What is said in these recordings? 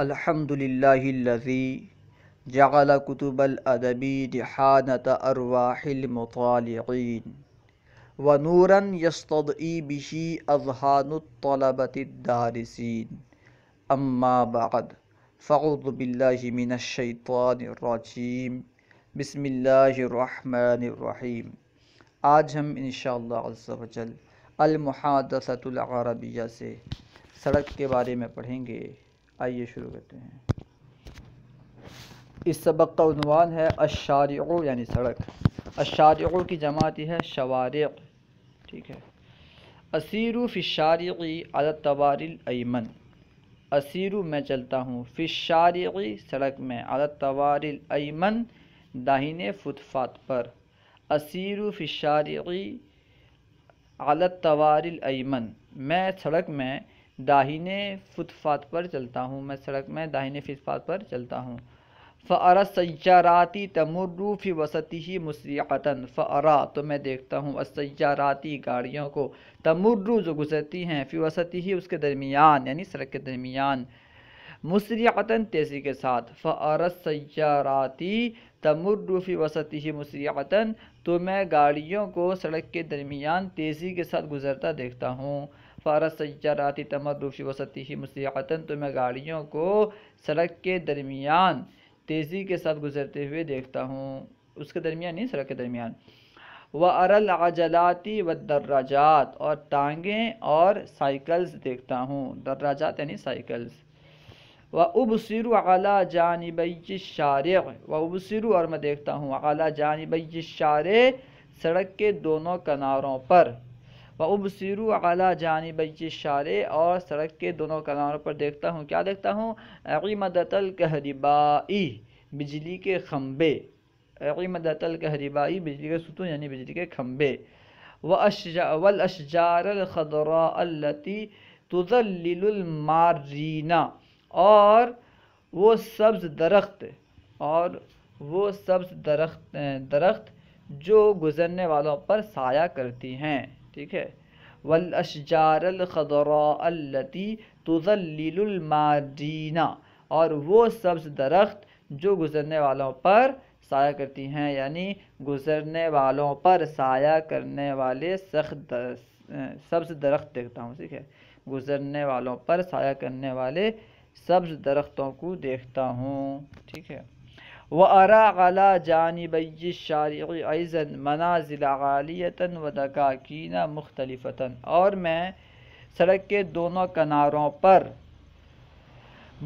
الحمد للہ الذي جعل كتب الادبی دحانة ارواح مطالعین ونورا يستضئی بشی اظہان اما بعد اماں باللہ من الشیطان الرجیم بسم اللہ الرحمن الرحیم آج ہم انشاءاللہ عز و جل المحادثة العربیہ سے سڑک کے بارے میں پڑھیں گے آئیے شروع کرتے ہیں اس سبق کا عنوان ہے اشارعو یعنی سڑک اشارعو کی جماعت ہے شوارع ٹھیک ہے اسیرو ف شارقی علی الایمن اسیرو میں چلتا ہوں فی الشارعی سڑک میں علی التوار الایمن فط فتفات پر اسیرو ف شارخی علی الایمن میں سڑک میں داہینے فطفات پر چلتا ہوں میں سڑک میں داہینے فطفات پر چلتا ہوں فعرا سیاراتی تمرو فی وسطی ہی قطاََ فعرا تو میں دیکھتا ہوں ایاراتی گاڑیوں کو تمرو جو گزرتی ہیں فی وسطی اس کے درمیان یعنی سڑک کے درمیان مصریقتاً تیزی کے ساتھ فعر سیاراتی تمرو فی وسطی مصریقتاً تو میں گاڑیوں کو سڑک کے درمیان تیزی کے ساتھ گزرتا دیکھتا ہوں فارس سیاراتی تمروفی وسطی ہی مسیحتاً تو میں گاڑیوں کو سڑک کے درمیان تیزی کے ساتھ گزرتے ہوئے دیکھتا ہوں اس کے درمیان نہیں سڑک کے درمیان و ارل عجلاتی و دراجات اور ٹانگیں اور سائیکلز دیکھتا ہوں دراجات یعنی سائیکلز و ابصر اعلیٰ جانب شارق و ابصر اور میں دیکھتا ہوں اعلیٰ جانب شارع سڑک کے دونوں کناروں پر اب سیرو اعلیٰ جانی بچی شارے اور سڑک کے دونوں کناروں پر دیکھتا ہوں کیا دیکھتا ہوں عقیمد القہربائی بجلی کے کھمبے عقیمد القہربائی بجلی کے ستون یعنی بجلی کے کھمبے و اشجا ولاشار القدر التی تذل المارینا اور وہ سبز درخت اور وہ سبز درخت درخت جو گزرنے والوں پر سایہ کرتی ہیں ٹھیک ہے ولاشار الخضراء اللطی تزل لیل المادینہ اور وہ سبز درخت جو گزرنے والوں پر سایہ کرتی ہیں یعنی گزرنے والوں پر سایہ کرنے والے سخت سبز درخت دیکھتا ہوں ٹھیک ہے گزرنے والوں پر سایہ کرنے والے سبز درختوں کو دیکھتا ہوں ٹھیک ہے و ارا اعلیٰ جانی بجس شارق عیز منا ضلع اور میں سڑک کے دونوں کناروں پر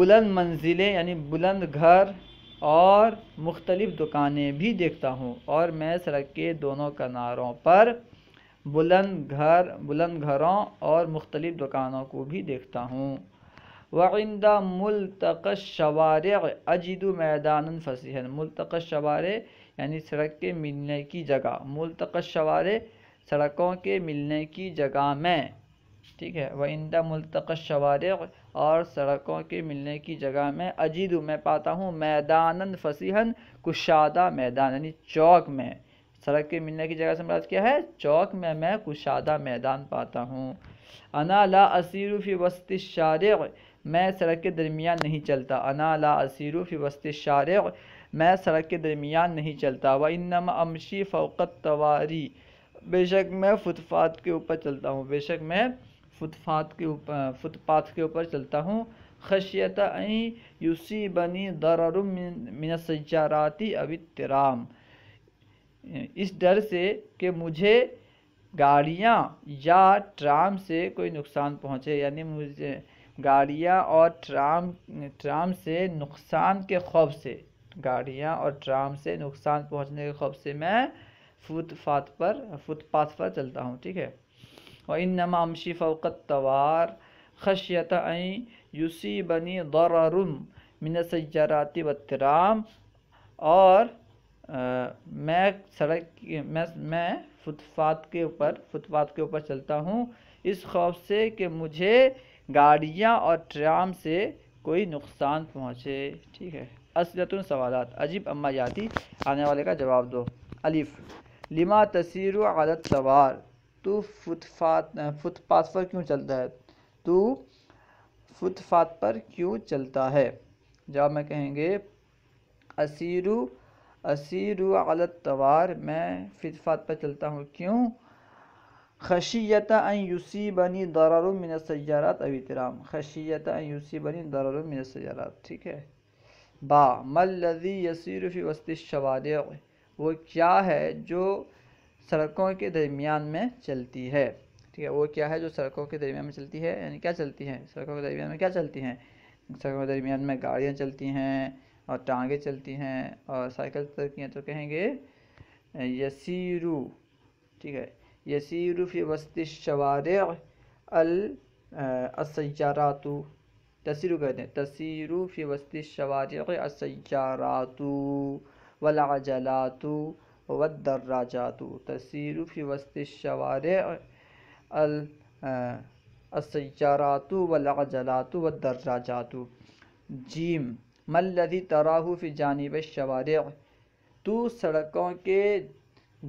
بلند منزلیں یعنی بلند گھر اور مختلف دکانیں بھی دیکھتا ہوں اور میں سڑک کے دونوں کناروں پر بلند گھر بلند گھروں اور مختلف دکانوں کو بھی دیکھتا ہوں وعندہ ملتق شوارع اجد میدان پھنسی ملتق شوارع یعنی سڑک کے ملنے کی جگہ ملتق شوارع سڑکوں کے ملنے کی جگہ میں ٹھیک ہے وندہ ملتق شوارع اور سڑکوں کے ملنے کی جگہ میں اجید میں پاتا ہوں میدان فصیحن کشادہ میدان یعنی چوک میں سڑک کے ملنے کی جگہ سے مراد کیا ہے چوک میں میں کشادہ میدان پاتا ہوں انا لا فی وسط الشارع میں سڑک کے درمیان نہیں چلتا انا لا اسیرو فی وسط شارع میں سڑک کے درمیان نہیں چلتا و انما امشی فوقت تواری بے شک میں فٹ پاتھ کے اوپر چلتا ہوں بے شک میں فٹ پاتھ کے اوپر فٹ پاتھ کے اوپر چلتا ہوں خشیت این یوسی بنی درر من سجاراتی اب ترام اس ڈر سے کہ مجھے گاڑیاں یا ٹرام سے کوئی نقصان پہنچے یعنی مجھے گاڑیاں اور ٹرام ٹرام سے نقصان کے خوف سے گاڑیاں اور ٹرام سے نقصان پہنچنے کے خوف سے میں فٹ پاتھ پر فٹ پاتھ پر چلتا ہوں ٹھیک ہے اور ان نمامشی فوقت توار خشیت عی یوسی بنی غوررم من سیاراتی و ترام اور میں سڑک میں میں فٹ پاتھ کے اوپر فٹ پاتھ کے اوپر چلتا ہوں اس خوف سے کہ مجھے گاڑیاں اور ٹرام سے کوئی نقصان پہنچے ٹھیک ہے اثرات سوالات عجیب اما یاتی آنے والے کا جواب دو الف لما تصیر و عادت سوار تو فات فٹ پاتھ پر کیوں چلتا ہے تو فٹ فات پر کیوں چلتا ہے جواب میں کہیں گے اسیرو اسیرو عالت غلط توار میں فٹ فات پر چلتا ہوں کیوں خشیت ان یوسی بنی درار المین سیارات ابھی اترام خشیت یوسی بنی من سیارات ٹھیک ہے با مل لذی فی وسط شواد وہ کیا ہے جو سڑکوں کے درمیان میں چلتی ہے ٹھیک ہے وہ کیا ہے جو سڑکوں کے درمیان میں چلتی ہے یعنی کیا چلتی ہیں سڑکوں کے درمیان میں کیا چلتی ہیں سڑکوں کے درمیان میں گاڑیاں چلتی ہیں اور ٹانگیں چلتی ہیں اور سائیکل ہیں تو کہیں گے یسیرو ٹھیک ہے فی وسط الشوارع السیارات تصویر کہتے ہیں تسیر فی وسط الشوارع السیارات والعجلات والدراجات تسیر فی وسط الشوارع السیارات والعجلات والدراجات جیم مل لدھی تراہ ف جانب الشوارع تو سڑکوں کے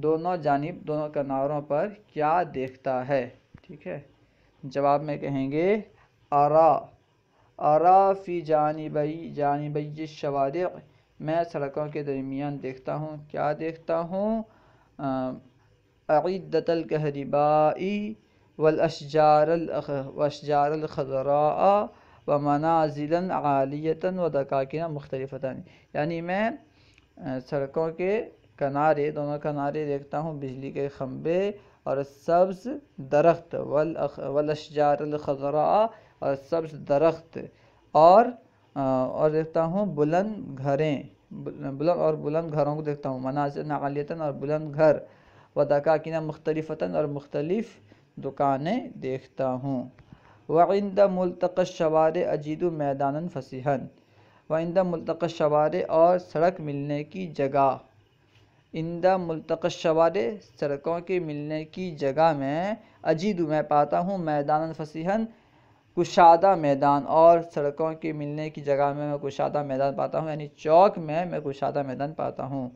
دونوں جانب دونوں کناروں پر کیا دیکھتا ہے ٹھیک ہے جواب میں کہیں گے ارا فی جانبی جانبی شوارق میں سڑکوں کے درمیان دیکھتا ہوں کیا دیکھتا ہوں عیدت الکہربائی والاشجار جشجار الخضراء و منازل عالیتاً و دقاکینہ مختلف یعنی میں سڑکوں کے کنارے دونوں کنارے دیکھتا ہوں بجلی کے کھمبے اور سبز درخت والاشجار الخضراء اور سبز درخت اور اور دیکھتا ہوں بلند گھریں بلند اور بلند گھروں کو دیکھتا ہوں مناظر نعالیتاً اور بلند گھر و کنہ مختلفتاً اور مختلف دکانیں دیکھتا ہوں وعند ملتق الشوار اجید میدان میدان وعند ملتق الشوار اور سڑک ملنے کی جگہ اندہ ملتقش شوارِ سڑکوں کے ملنے کی جگہ میں عجیت میں پاتا ہوں میدان فصیحن کشادہ میدان اور سڑکوں کے ملنے کی جگہ میں میں کشادہ میدان پاتا ہوں یعنی چوک میں میں کشادہ میدان پاتا ہوں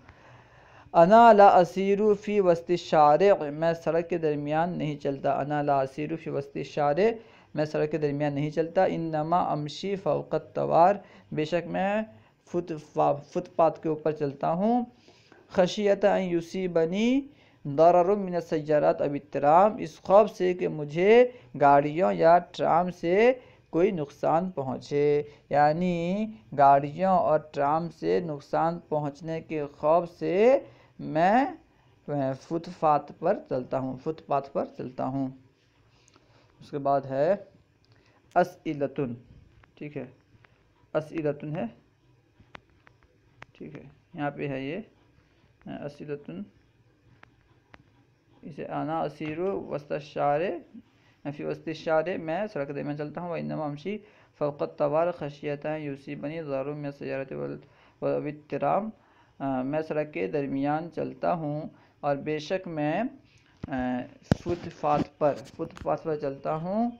انا لا اسیرو فی وسط شارع میں سڑک کے درمیان نہیں چلتا انا لا اسیر فی وسط شارع میں سڑک کے درمیان نہیں چلتا انما امشی فوقت توار بے شک میں فت فت پات کے اوپر چلتا ہوں خشیت یوسی بنی من سیارات اب اترام اس خوف سے کہ مجھے گاڑیوں یا ٹرام سے کوئی نقصان پہنچے یعنی گاڑیوں اور ٹرام سے نقصان پہنچنے کے خوف سے میں فت پاتھ پر چلتا ہوں فت پاتھ پر چلتا ہوں اس کے بعد ہے اسئلتن ٹھیک ہے اسئلتن ہے ٹھیک ہے یہاں پہ ہے یہ اسے آنا اسیر وسطی فی وسط شعر میں سڑک دے میں چلتا ہوں وہ انما امشی فوقت طوار خشیت ہیں یوسی بنی ظارو میں سیارت وطرام میں سڑک کے درمیان چلتا ہوں اور بے شک میں فٹ پاتھ پر فٹ پاتھ پر چلتا ہوں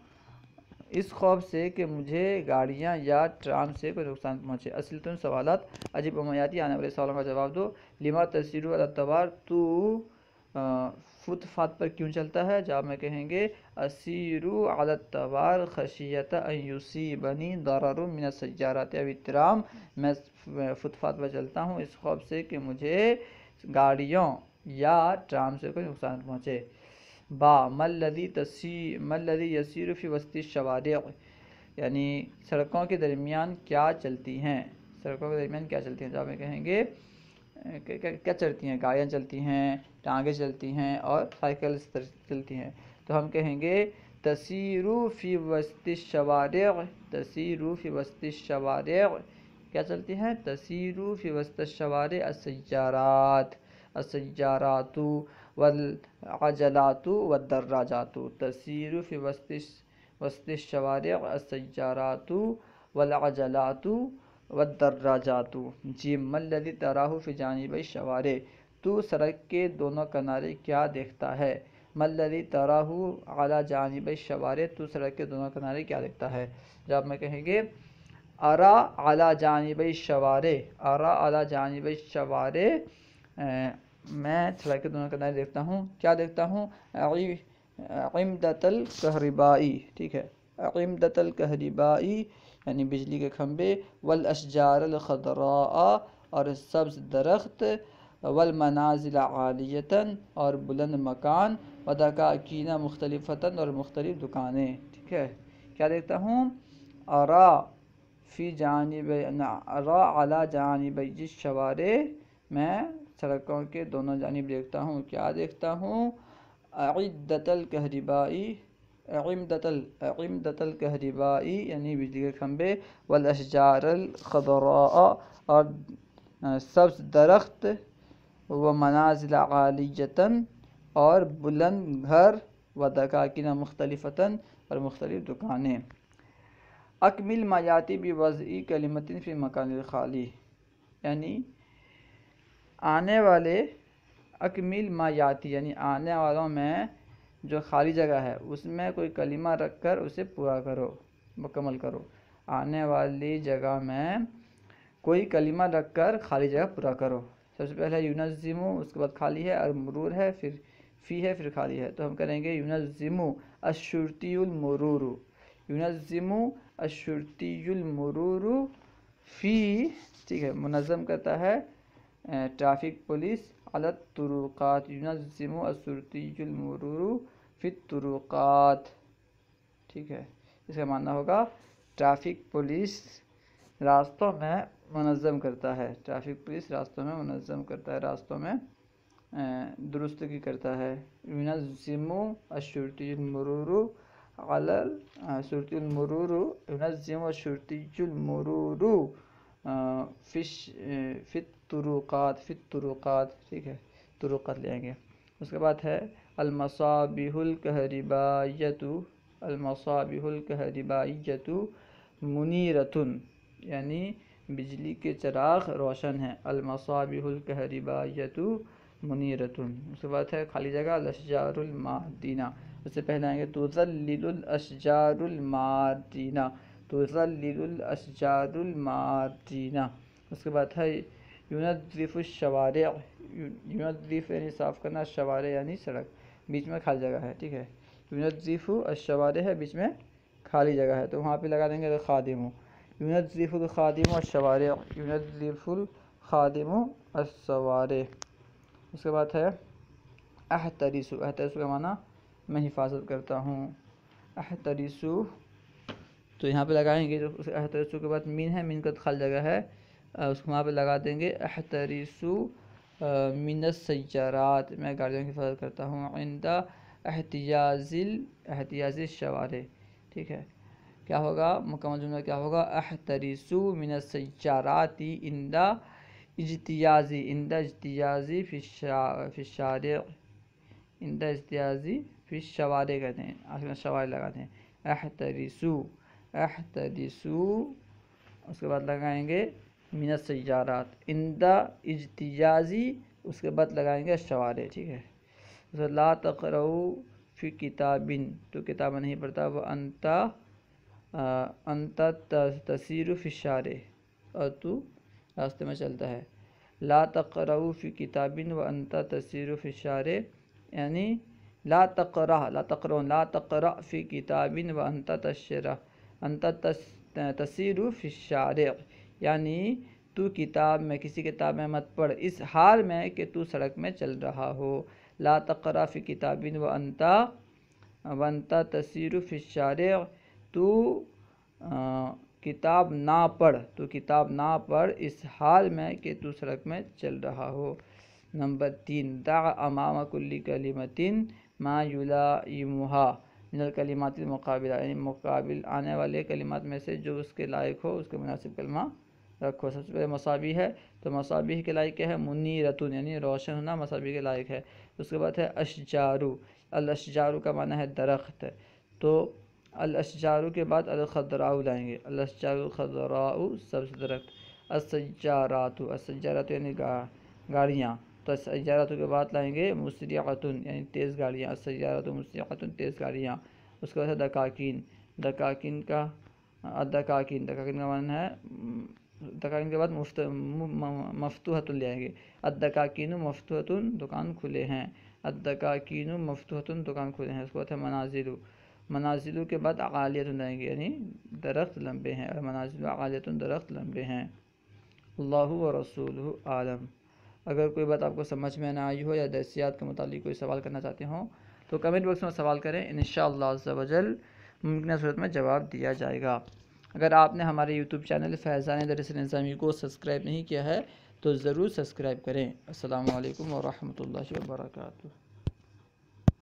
اس خوف سے کہ مجھے گاڑیاں یا ٹرام سے کوئی نقصان پہنچے اصل تن سوالات عجیب عمیاتی آنے والے سوالوں کا جواب دو لما تصیر و تو فت فات پر کیوں چلتا ہے جواب میں کہیں گے اسیرو اعلی خشیت یوسی بنی سجارات سیارات احترام میں فت فات پر چلتا ہوں اس خوف سے کہ مجھے گاڑیوں یا ٹرام سے کوئی نقصان پہنچے با ملدی تسی ملدی یسیر فی وسطی شوارع یعنی سڑکوں کے درمیان کیا چلتی ہیں سڑکوں کے درمیان کیا چلتی ہیں جب میں کہیں گے کیا چلتی ہیں گاڑیاں چلتی ہیں ٹانگیں چلتی ہیں اور سائیکل چلتی ہیں تو ہم کہیں گے تسیرو فی وسط شوارع تسیرو فی وسط شوارع کیا چلتی ہیں تسیرو فی وسط شوارع السیارات السیاراتو والعجلات والدراجات تسیر فی وسط وسط الشوارع سجاراتو والعجلات والدراجات جی مل للی تراہ جانب الشوارع تو سڑک کے دونوں کنارے کیا دیکھتا ہے مل للی تراہ اعلی جانب الشوارع تو سڑک کے دونوں کنارے کیا دیکھتا ہے جب میں کہیں گے ارا اعلیٰ جانب شوارے ارا اعلیٰ جانب شوارے میں تھرا کے دونوں کا دیکھتا ہوں کیا دیکھتا ہوں عمدت القہربائی ٹھیک ہے عمدت القہربائی یعنی بجلی کے کھمبے والاشجار الخضراء اور سبز درخت والمنازل المنازلہ عالیتاً اور بلند مکان ودکا مختلف وطن اور مختلف دکانیں ٹھیک ہے کیا دیکھتا ہوں ارا فی جانب ارا علا جانب جس شوارے میں سڑکوں کے دونوں جانب دیکھتا ہوں کیا دیکھتا ہوں عدت دتل قریبائی عقیم دتل دتل یعنی بجلی کے کھمبے والاشجار الخضراء اور سبز درخت و منازل عالی اور بلند گھر و دکاکین مختلف اور مختلف دکانیں اکمل مایاتی بھی وضعی کلمتن فی مکان الخالی یعنی آنے والے اکمیل مایاتی یعنی آنے والوں میں جو خالی جگہ ہے اس میں کوئی کلمہ رکھ کر اسے پورا کرو مکمل کرو آنے والی جگہ میں کوئی کلمہ رکھ کر خالی جگہ پورا کرو سب سے پہلے یونزمو اس کے بعد خالی ہے اور مرور ہے پھر فی ہے پھر خالی ہے تو ہم کریں گے یونزمو اشرتی المرور یونزمو اشرتی المرور فی ٹھیک ہے منظم کرتا ہے ٹرافک پولیس الگ تروقات یونظم و اسرتی فت فتروک ٹھیک ہے اس کا ماننا ہوگا ٹرافک پولیس راستوں میں منظم کرتا ہے ٹرافک پولیس راستوں میں منظم کرتا ہے راستوں میں درستگی کرتا ہے یونظم و اشرتی علل علسورتی المرور یونظم و اشرتی فش فت تروقات فت تروقات ٹھیک ہے طرقات لیں گے اس کے بعد ہے المصابح الکری المصابح المسعب منیرتن یعنی بجلی کے چراغ روشن ہیں المصابح الکربا منیرتن اس کے بعد ہے خالی جگہ الاشجار المعدینہ اس سے پہلے آئیں گے تزل الاشجار المعادنہ توضا الاشجار الشمادہ اس کے بعد ہے یونظف الشوارع یونظف یعنی صاف کرنا شوارع یعنی سڑک بیچ میں خالی جگہ ہے ٹھیک ہے یونظف الشوارع ہے بیچ میں خالی جگہ ہے تو وہاں پہ لگا دیں گے خادم یونظف الخادم الشوارع یونظف الخادم الشوارع اس کے بعد ہے احتریسو احتریسو کا معنی میں حفاظت کرتا ہوں احتریسو تو یہاں پہ لگائیں گے اس احتریسو کے بعد مین ہے مین کا دخل جگہ ہے اس کو وہاں پہ لگا دیں گے احتریسو من سیارات میں گاڑیوں کی فضل کرتا ہوں امدہ احتیاض احتیازی شوارے ٹھیک ہے کیا ہوگا مکمل جملہ کیا ہوگا احتریسو من سیاراتی ایندا اجتیازی امدہ اجتیازی فی شا فار اجتیازی فی شوارے کہتے ہیں آخر میں شوارے لگاتے ہیں احتریسو احتدسو اس کے بعد لگائیں گے من سیارات اندہ اجتیازی اس کے بعد لگائیں گے شوارے ٹھیک ہے لا تقرو فی کتابن تو کتاب نہیں پڑھتا وہ انتا فی شارے اور تو راستے میں چلتا ہے لا تقرو فی کتابن و انتا تصیر فی شارے یعنی لا تقررہ لا تقرون لا تقرہ فی کتابن و انتا تشرہ انت تصیر تسیر یعنی تو کتاب میں کسی کتاب میں مت پڑھ اس حال میں کہ تو سڑک میں چل رہا ہو لا تقرا فی کتابن و انتا ونتا تسیر تصیر ف تو کتاب نہ پڑھ تو کتاب نہ پڑھ اس حال میں کہ تو سڑک میں چل رہا ہو نمبر تین دع امام کلی کلمتین ما یلا یمہا من الکلمات المقابلہ یعنی مقابل آنے والے کلمات میں سے جو اس کے لائق ہو اس کے مناسب کلمہ رکھو سب سے پہلے مساوی ہے تو مسابی کے لائق کیا ہے منی رتون یعنی روشن ہونا مسابی کے لائق ہے اس کے بعد ہے اشجارو الاشجارو کا معنی ہے درخت تو الاشجارو کے بعد الخضراؤ لائیں گے الاشجارو خضراؤ سب سے درخت السجاراتو السجاراتو یعنی گاڑیاں تو سیارتوں کے بعد لائیں گے مشرین یعنی تیز گاڑیاں سیارت و تیز گاڑیاں اس کے بعد ہے دکاکین دکاکین کا دکاکین دکاکین کا معنی ہے دکاکین کے بعد مفت حتن لے گے اداکین و دکان کھلے ہیں ادکاکین و دکان کھلے ہیں اس کے بعد ہے مناظر مناظروں کے بعد اقالیت لائیں گے یعنی درخت لمبے ہیں اور مناظر اقالیت درخت لمبے ہیں اللہ و رسول عالم اگر کوئی بات آپ کو سمجھ میں نہ آئی ہو یا دیسیات کے متعلق کوئی سوال کرنا چاہتے ہوں تو کمنٹ باکس میں سوال کریں انشاءاللہ عز و جل ممکنہ صورت میں جواب دیا جائے گا اگر آپ نے ہمارے یوٹیوب چینل فیضان درس نظامی کو سسکرائب نہیں کیا ہے تو ضرور سبسکرائب کریں السلام علیکم ورحمۃ اللہ وبرکاتہ